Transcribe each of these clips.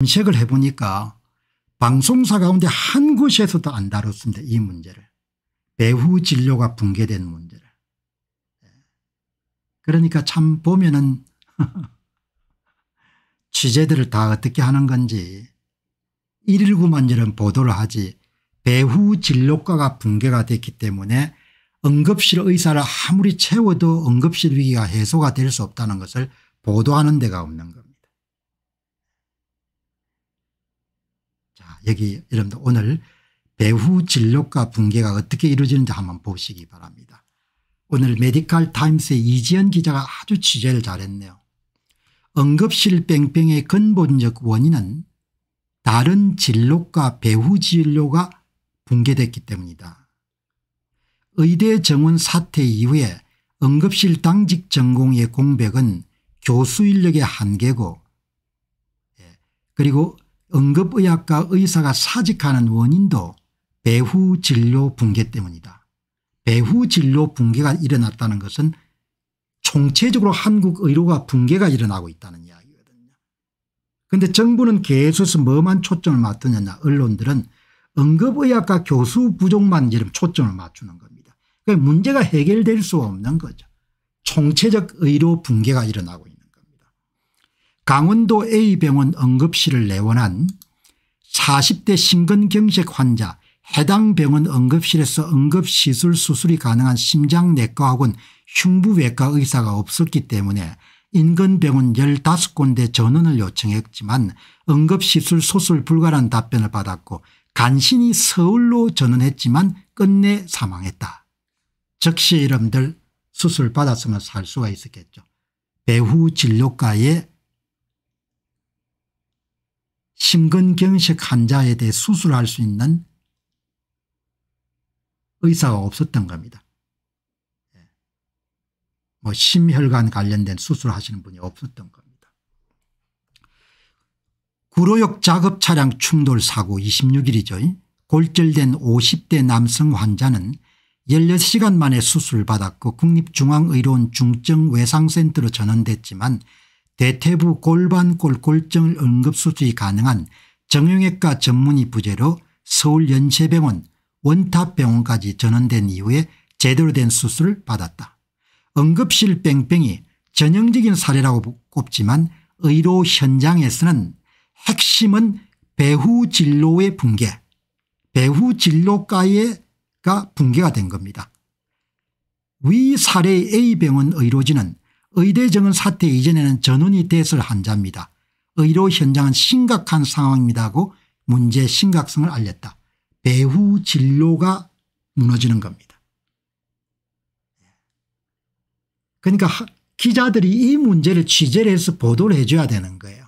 검색을 해보니까 방송사 가운데 한 곳에서도 안 다뤘습니다. 이 문제를. 배후 진료가 붕괴된 문제를. 예. 그러니까 참 보면은 취재들을 다 어떻게 하는 건지 119만 이런 보도를 하지 배후 진료과가 붕괴가 됐기 때문에 응급실 의사를 아무리 채워도 응급실 위기가 해소가 될 수 없다는 것을 보도하는 데가 없는 겁니다. 여기 여러분들 오늘 배후 진료과 붕괴가 어떻게 이루어지는지 한번 보시기 바랍니다. 오늘 메디칼 타임스의 이지연 기자가 아주 취재를 잘했네요. 응급실 뺑뺑의 근본적 원인은 다른 진로과 배후 진료가 붕괴됐기 때문이다. 의대 정원 사태 이후에 응급실 당직 전공의 공백은 교수 인력의 한계고 예, 그리고 응급의학과 의사가 사직하는 원인도 배후 진료 붕괴 때문이다. 배후 진료 붕괴가 일어났다는 것은 총체적으로 한국 의료가 붕괴가 일어나고 있다는 이야기거든요. 그런데 정부는 계속해서 뭐만 초점을 맞추느냐 언론들은 응급의학과 교수 부족만 초점을 맞추는 겁니다. 그러니까 문제가 해결될 수 없는 거죠. 총체적 의료 붕괴가 일어나고 있는 강원도 A병원 응급실을 내원한 40대 심근경색 환자 해당 병원 응급실에서 응급시술 수술이 가능한 심장내과학원 흉부외과 의사가 없었기 때문에 인근 병원 15군데 전원을 요청했지만 응급시술 소술 불가란 답변을 받았고 간신히 서울로 전원했지만 끝내 사망했다. 즉시 이름들 수술 받았으면 살 수가 있었겠죠. 배후 진료과의 심근경색 환자에 대해 수술할 수 있는 의사가 없었던 겁니다. 예. 뭐 심혈관 관련된 수술하시는 분이 없었던 겁니다. 구로역 작업 차량 충돌 사고 26일이죠. 골절된 50대 남성 환자는 16시간 만에 수술받았고 국립중앙의료원 중증 외상센터로 전원됐지만 대퇴부 골반 골골증을 응급수술이 가능한 정형외과 전문의 부재로 서울연세병원 원탑병원까지 전원된 이후에 제대로 된 수술을 받았다. 응급실 뺑뺑이 전형적인 사례라고 꼽지만 의료 현장에서는 핵심은 배후 진로의 붕괴 배후 진로가의가 붕괴가 된 겁니다. 위 사례 A병원 의료진은 의대 정원 사태 이전에는 전원이 됐을 환자입니다. 의료 현장은 심각한 상황입니다고 문제 심각성을 알렸다. 배후 진로가 무너지는 겁니다. 그러니까 기자들이 이 문제를 취재를 해서 보도를 해줘야 되는 거예요.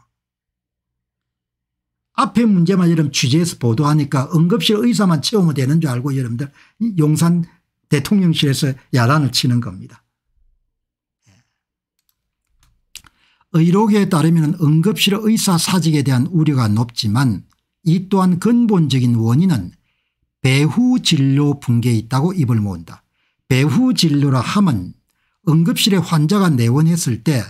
앞에 문제만 여러분 취재해서 보도하니까 응급실 의사만 채우면 되는 줄 알고 여러분들 용산 대통령실에서 야단을 치는 겁니다. 의료계에 따르면 응급실 의사 사직에 대한 우려가 높지만 이 또한 근본적인 원인은 배후 진료 붕괴에 있다고 입을 모은다. 배후 진료라 함은 응급실에 환자가 내원했을 때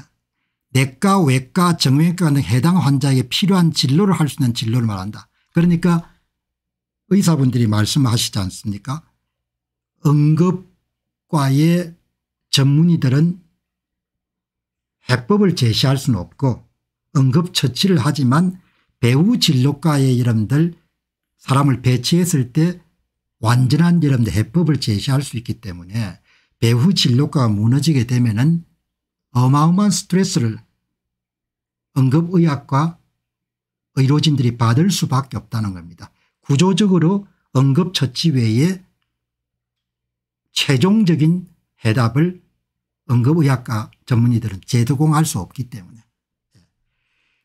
내과 외과 정형외과 등 해당 환자에게 필요한 진료를 할 수 있는 진료를 말한다. 그러니까 의사분들이 말씀하시지 않습니까 응급과의 전문의들은 해법을 제시할 수는 없고 응급처치를 하지만 배우 진료과의 이름들 사람을 배치했을 때 완전한 이름들 해법을 제시할 수 있기 때문에 배후 진료과가 무너지게 되면 은 어마어마한 스트레스를 응급의학과 의료진들이 받을 수밖에 없다는 겁니다. 구조적으로 응급처치 외에 최종적인 해답을 응급의학과 전문의들은 제도공할 수 없기 때문에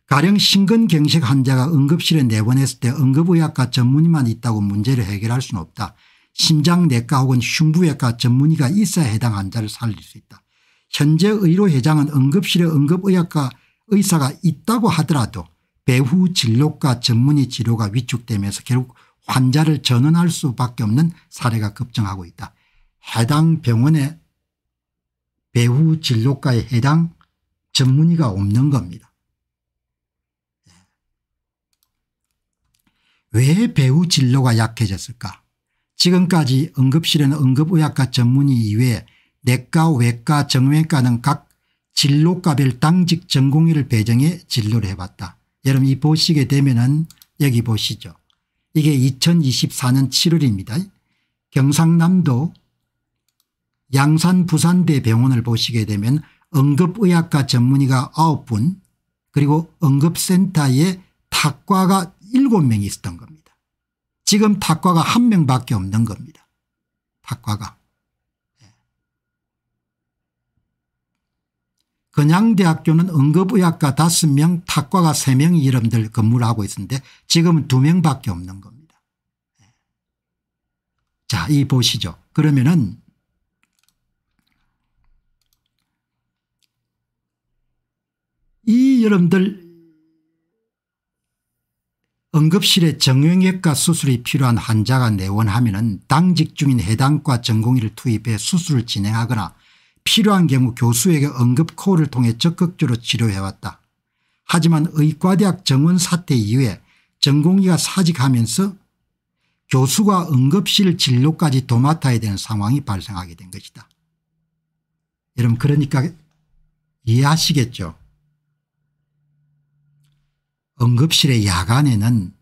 가령 심근경색 환자가 응급실에 내보냈을 때 응급의학과 전문의만 있다고 문제를 해결할 수는 없다. 심장내과 혹은 흉부외과 전문의가 있어야 해당 환자를 살릴 수 있다. 현재 의료회장은 응급실에 응급의학과 의사가 있다고 하더라도 배후 진료과 전문의 치료가 위축되면서 결국 환자를 전원할 수밖에 없는 사례가 급증하고 있다. 해당 병원에 배후 진로과에 해당 전문의가 없는 겁니다. 예. 왜 배우 진로가 약해졌을까 지금까지 응급실에는 응급의학과 전문의 이외에 내과 외과 정외과 등각 진로과별 당직 전공의를 배정해 진료를 해봤다. 여러분 이 보시게 되면 은 여기 보시죠. 이게 2024년 7월입니다. 경상남도 양산 부산대병원을 보시게 되면 응급의학과 전문의가 9분 그리고 응급센터에 탁과가 7명이 있었던 겁니다. 지금 탁과가 1명밖에 없는 겁니다. 탁과가. 건양대학교는 예. 응급의학과 5명 탁과가 3명이 이름들 근무를 하고 있었는데 지금은 2명밖에 없는 겁니다. 예. 자이 보시죠. 그러면은 이 여러분들 응급실에 정형외과 수술이 필요한 환자가 내원하면 은 당직 중인 해당과 전공의를 투입해 수술을 진행하거나 필요한 경우 교수에게 응급코를 통해 적극적으로 치료해왔다. 하지만 의과대학 정원 사태 이후에 전공의가 사직하면서 교수가 응급실 진료까지 도맡아야 되는 상황이 발생하게 된 것이다. 여러분 그러니까 이해하시겠죠. 응급실의 야간에는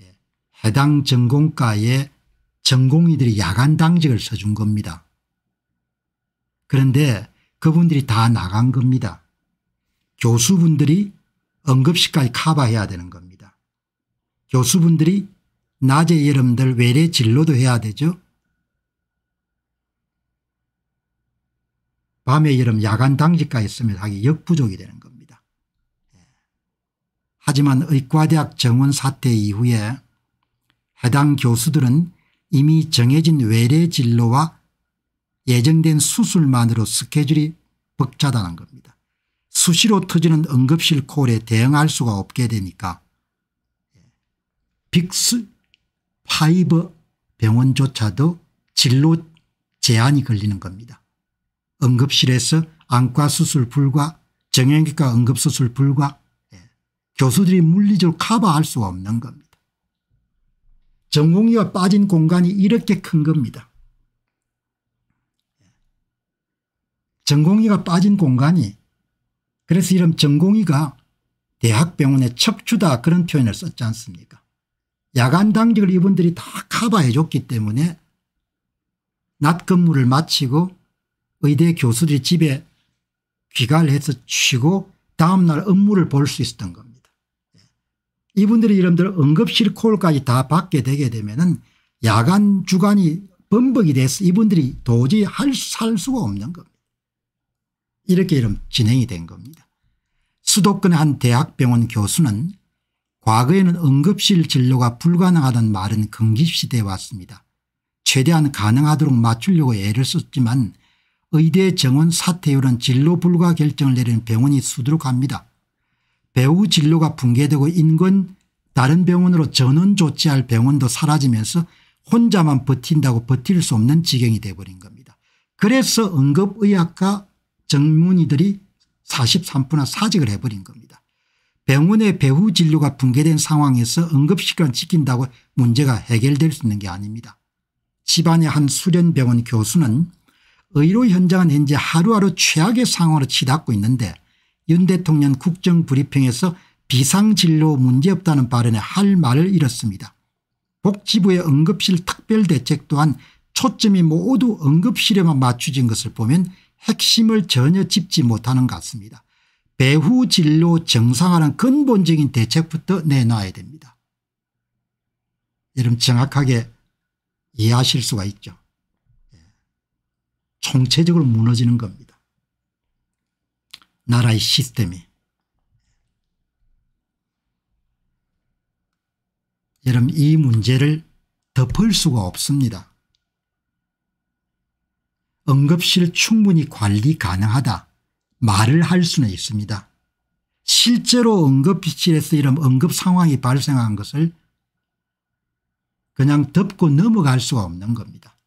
예, 해당 전공과의 전공의들이 야간 당직을 써준 겁니다. 그런데 그분들이 다 나간 겁니다. 교수분들이 응급실까지 커버해야 되는 겁니다. 교수분들이 낮에 여러분들 외래 진로도 해야 되죠. 밤에 여러분 야간 당직까지 으면 하기 역부족이 되는 겁니다. 하지만 의과대학 정원 사태 이후에 해당 교수들은 이미 정해진 외래 진로와 예정된 수술만으로 스케줄이 벅차다는 겁니다. 수시로 터지는 응급실 콜에 대응할 수가 없게 되니까 빅스 파이버 병원조차도 진로 제한이 걸리는 겁니다. 응급실에서 안과 수술 불과 정형외과 응급수술 불과 교수들이 물리적으로 커버할 수가 없는 겁니다. 전공의가 빠진 공간이 이렇게 큰 겁니다. 전공의가 빠진 공간이 그래서 이런 전공의가 대학병원의 척추다 그런 표현을 썼지 않습니까 야간 당직을 이분들이 다 커버해 줬기 때문에 낮 근무를 마치고 의대 교수들이 집에 귀가를 해서 쉬고 다음날 업무를 볼 수 있었던 겁니다. 이분들의 이름들을 응급실 콜까지 다 받게 되게 되면은 야간 주간이 범벅이 돼서 이분들이 도저히 할, 살 수가 없는 겁니다. 이렇게 이름 진행이 된 겁니다. 수도권의 한 대학병원 교수는 과거에는 응급실 진료가 불가능하던 말은 금기시대에 왔습니다. 최대한 가능하도록 맞추려고 애를 썼지만 의대 정원 사태율은 진로 불가 결정을 내리는 병원이 수두룩합니다. 배우 진료가 붕괴되고 인근 다른 병원으로 전원 조치할 병원도 사라지면서 혼자만 버틴다고 버틸 수 없는 지경이 돼버린 겁니다. 그래서 응급의학과 전문의들이 43분화 사직을 해버린 겁니다. 병원의 배후 진료가 붕괴된 상황에서 응급시간 지킨다고 문제가 해결될 수 있는 게 아닙니다. 집안의 한 수련병원 교수는 의료 현장은 현재 하루하루 최악의 상황으로 치닫고 있는데 윤 대통령 국정브리핑에서 비상진료 문제없다는 발언에 할 말을 잃었습니다. 복지부의 응급실 특별대책 또한 초점이 모두 응급실에만 맞추진 것을 보면 핵심을 전혀 짚지 못하는 것 같습니다. 배후 진료 정상화는 근본적인 대책부터 내놔야 됩니다. 여러분 정확하게 이해하실 수가 있죠. 예. 총체적으로 무너지는 겁니다. 나라의 시스템이. 여러분 이 문제를 덮을 수가 없습니다. 응급실 충분히 관리 가능하다 말을 할 수는 있습니다. 실제로 응급실에서 이런 응급 상황이 발생한 것을 그냥 덮고 넘어갈 수가 없는 겁니다.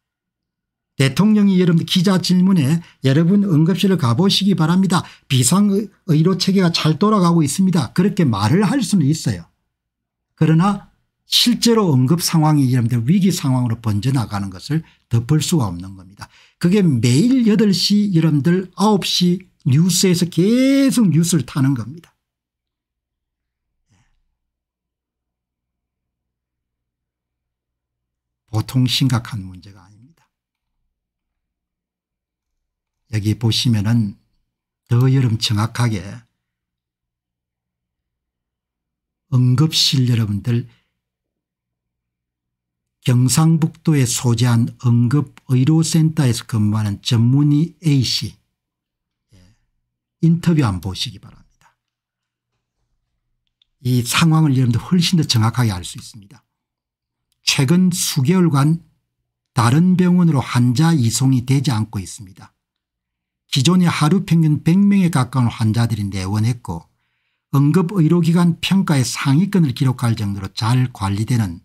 대통령이 여러분 기자 질문에 여러분 응급실을 가보시기 바랍니다. 비상의료 체계가 잘 돌아가고 있습니다. 그렇게 말을 할 수는 있어요. 그러나 실제로 응급 상황이 여러분들 위기 상황으로 번져나가는 것을 덮을 수가 없는 겁니다. 그게 매일 8시 여러분들 9시 뉴스에서 계속 뉴스를 타는 겁니다. 보통 심각한 문제가 여기 보시면은 더여름 정확하게 응급실 여러분들 경상북도에 소재한 응급의료센터에서 근무하는 전문의 A씨 예, 인터뷰 한번 보시기 바랍니다. 이 상황을 여러분들 훨씬 더 정확하게 알 수 있습니다. 최근 수개월간 다른 병원으로 환자 이송이 되지 않고 있습니다. 기존의 하루 평균 100명에 가까운 환자들이내원했고 응급의료기관 평가의 상위권을 기록할 정도로 잘 관리되는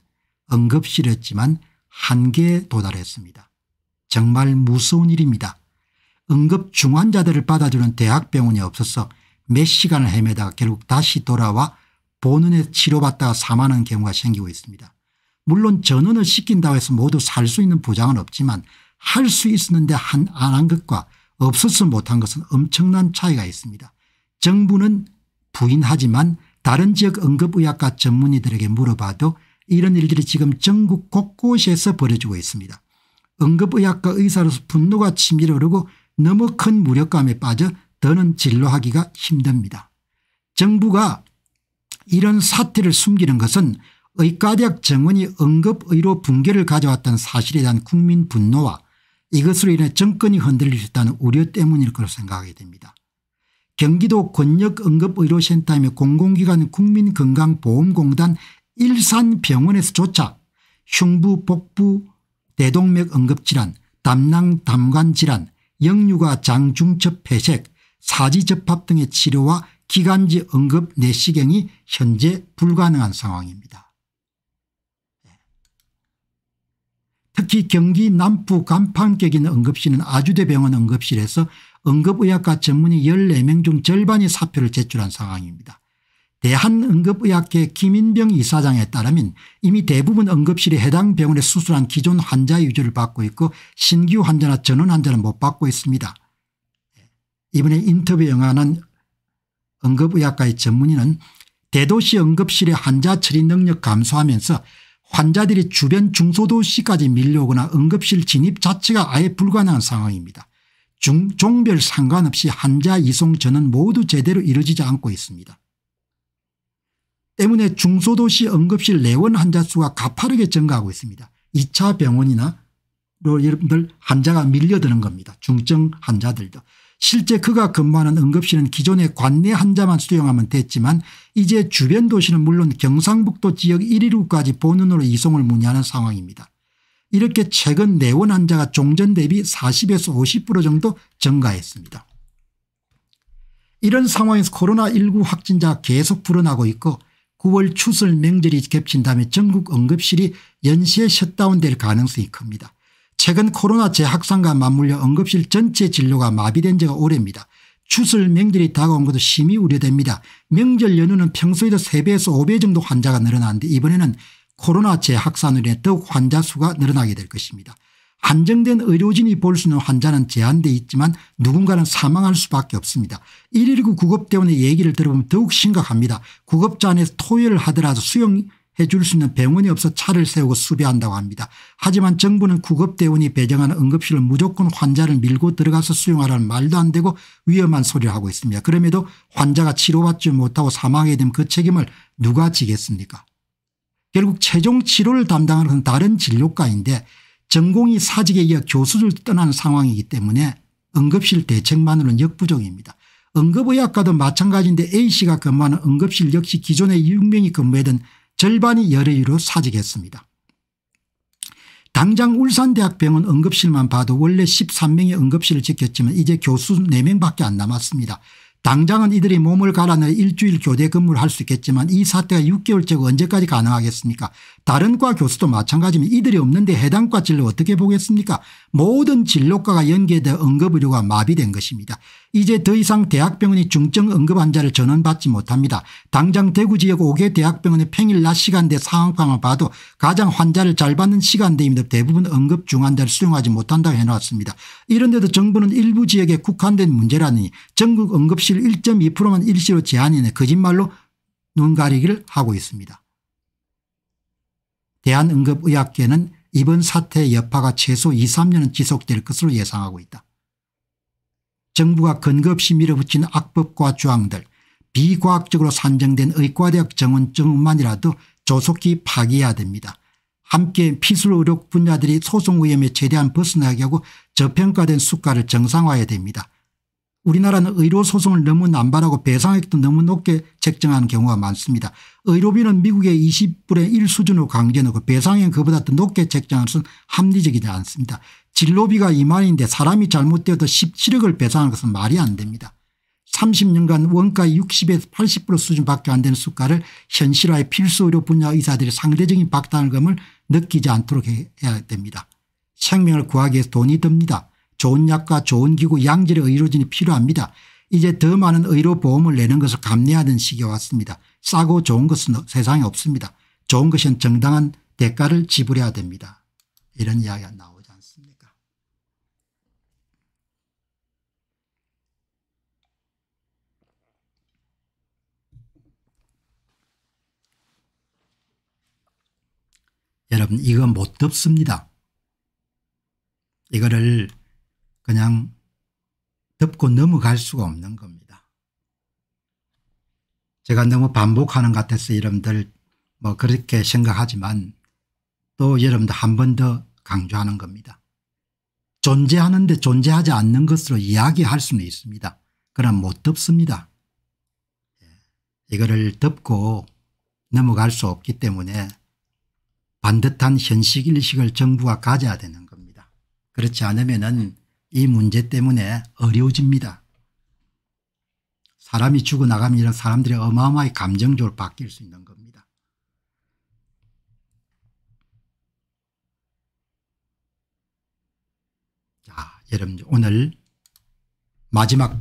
응급실이었지만 한계에 도달했습니다. 정말 무서운 일입니다. 응급 중환자들을 받아주는 대학병원이 없어서 몇 시간을 헤매다가 결국 다시 돌아와 본원에 치료받다가 사망하는 경우가 생기고 있습니다. 물론 전원을 시킨다고 해서 모두 살 수 있는 보장은 없지만 할 수 있었는데 안한 것과 없었으면 못한 것은 엄청난 차이가 있습니다. 정부는 부인하지만 다른 지역 응급의학과 전문의들에게 물어봐도 이런 일들이 지금 전국 곳곳에서 벌어지고 있습니다. 응급의학과 의사로서 분노가 치밀어 오르고 너무 큰 무력감에 빠져 더는 진료하기가 힘듭니다. 정부가 이런 사태를 숨기는 것은 의과대학 정원이 응급의료 붕괴를 가져왔던 사실에 대한 국민 분노와 이것으로 인해 정권이 흔들릴 있다는 우려 때문일 거으로 생각하게 됩니다. 경기도 권역응급의료센터의 공공기관 국민건강보험공단 일산병원에서조차 흉부 복부 대동맥 응급질환 담낭 담관질환 영유가 장중첩 폐색 사지접합 등의 치료와 기관지 응급 내시경이 현재 불가능한 상황입니다. 특히 경기 남부 간판격인 응급실은 아주대병원 응급실에서 응급의학과 전문의 14명 중 절반이 사표를 제출한 상황입니다. 대한응급의학회 김인병 이사장에 따르면 이미 대부분 응급실이 해당 병원에 수술한 기존 환자 유지를 받고 있고 신규 환자나 전원 환자는 못 받고 있습니다. 네. 이번에 인터뷰 영화는 응급의학과의 전문의는 대도시 응급실의 환자 처리 능력 감소하면서 환자들이 주변 중소도시까지 밀려오거나 응급실 진입 자체가 아예 불가능한 상황입니다. 중, 종별 상관없이 환자 이송 전은 모두 제대로 이루어지지 않고 있습니다. 때문에 중소도시 응급실 내원 환자 수가 가파르게 증가하고 있습니다. 2차 병원이나 여러분들 환자가 밀려드는 겁니다. 중증 환자들도. 실제 그가 근무하는 응급실은 기존의 관내 환자만 수용하면 됐지만 이제 주변 도시는 물론 경상북도 지역 1위로까지 본원으로 이송을 문의하는 상황입니다. 이렇게 최근 내원 환자가 종전 대비 40에서 50% 정도 증가했습니다. 이런 상황에서 코로나19 확진자가 계속 불어나고 있고 9월 추설 명절이 겹친 다음에 전국 응급실이 연시에 셧다운될 가능성이 큽니다. 최근 코로나 재확산과 맞물려 응급실 전체 진료가 마비된 지가 오래입니다. 추슬 명절이 다가온 것도 심히 우려됩니다. 명절 연휴는 평소에도 3배에서 5배 정도 환자가 늘어나는데 이번에는 코로나 재확산으로 인해 더욱 환자 수가 늘어나게 될 것입니다. 한정된 의료진이 볼 수 있는 환자는 제한돼 있지만 누군가는 사망할 수밖에 없습니다. 119 구급대원의 얘기를 들어보면 더욱 심각합니다. 구급자 안에서 토요일 을 하더라도 수용 해줄 수 있는 병원이 없어 차를 세우고 수배한다고 합니다. 하지만 정부는 구급대원이 배정하는 응급실을 무조건 환자를 밀고 들어가서 수용하라는 말도 안 되고 위험한 소리를 하고 있습니다. 그럼에도 환자가 치료받지 못하고 사망하게 되면 그 책임을 누가 지겠습니까 결국 최종 치료를 담당하는 다른 진료과인데 전공이 사직에 이어 교수를 떠나는 상황이기 때문에 응급실 대책만으로는 역부족입니다. 응급의학과도 마찬가지인데 A씨가 근무하는 응급실 역시 기존에 6명이 근무하던 절반이 열의로 사직했습니다. 당장 울산대학병원 응급실만 봐도 원래 13명의 응급실을 지켰지만 이제 교수 4명밖에 안 남았습니다. 당장은 이들이 몸을 갈아내 일주일 교대 근무를 할 수 있겠지만 이 사태가 6개월째 언제까지 가능하겠습니까 다른 과 교수도 마찬가지면 이들이 없는데 해당 과진료 어떻게 보겠습니까 모든 진료과가 연계돼 응급의료가 마비된 것입니다. 이제 더 이상 대학병원이 중증 응급 환자를 전원받지 못합니다. 당장 대구 지역 5개 대학병원의 평일 낮 시간대 상황을 봐도 가장 환자를 잘 받는 시간대입니다. 대부분 응급 중환자를 수용하지 못한다고 해놓았습니다. 이런데도 정부는 일부 지역에 국한된 문제라니 전국 응급실 1.2%만 일시로 제한이네 거짓말로 눈 가리기를 하고 있습니다. 대한응급의학계는 이번 사태의 여파가 최소 2, 3년은 지속될 것으로 예상하고 있다. 정부가 근거없이 밀어붙인 악법과 조항들 비과학적으로 산정된 의과대학 정원증만이라도 조속히 파기해야 됩니다. 함께 피술의료 분야들이 소송 위험에 최대한 벗어나게 하고 저평가된 수가를 정상화해야 됩니다. 우리나라는 의료소송을 너무 남발하고 배상액도 너무 높게 책정하는 경우가 많습니다. 의료비는 미국의 20분의 1 수준으로 강제 넣고 그 배상액은 그보다 더 높게 책정하는 것은 합리적이지 않습니다. 진료비가 2만인데 사람이 잘못되어도 17억을 배상하는 것은 말이 안 됩니다. 30년간 원가 의 60에서 80% 수준밖에 안 되는 수가를 현실화의 필수 의료 분야 의사들이 상대적인 박탈감을 느끼지 않도록 해야 됩니다. 생명을 구하기 위해서 돈이 듭니다. 좋은 약과 좋은 기구 양질의 의료진이 필요합니다. 이제 더 많은 의료보험을 내는 것을 감내하던 시기가 왔습니다. 싸고 좋은 것은 세상에 없습니다. 좋은 것은 정당한 대가를 지불해야 됩니다. 이런 이야기가 나오지 않습니까 여러분 이거 못 덮습니다. 이거를 그냥 덮고 넘어갈 수가 없는 겁니다. 제가 너무 반복하는 것 같아서 여러분들 뭐 그렇게 생각하지만 또 여러분들 한 번 더 강조하는 겁니다. 존재하는데 존재하지 않는 것으로 이야기할 수는 있습니다. 그러나 못 덮습니다. 예. 이거를 덮고 넘어갈 수 없기 때문에 반듯한 현실인식을 정부가 가져야 되는 겁니다. 그렇지 않으면 은이 문제 때문에 어려워집니다. 사람이 죽어나가면 이런 사람들의 어마어마하게 감정적으로 바뀔 수 있는 겁니다. 자, 여러분 오늘 마지막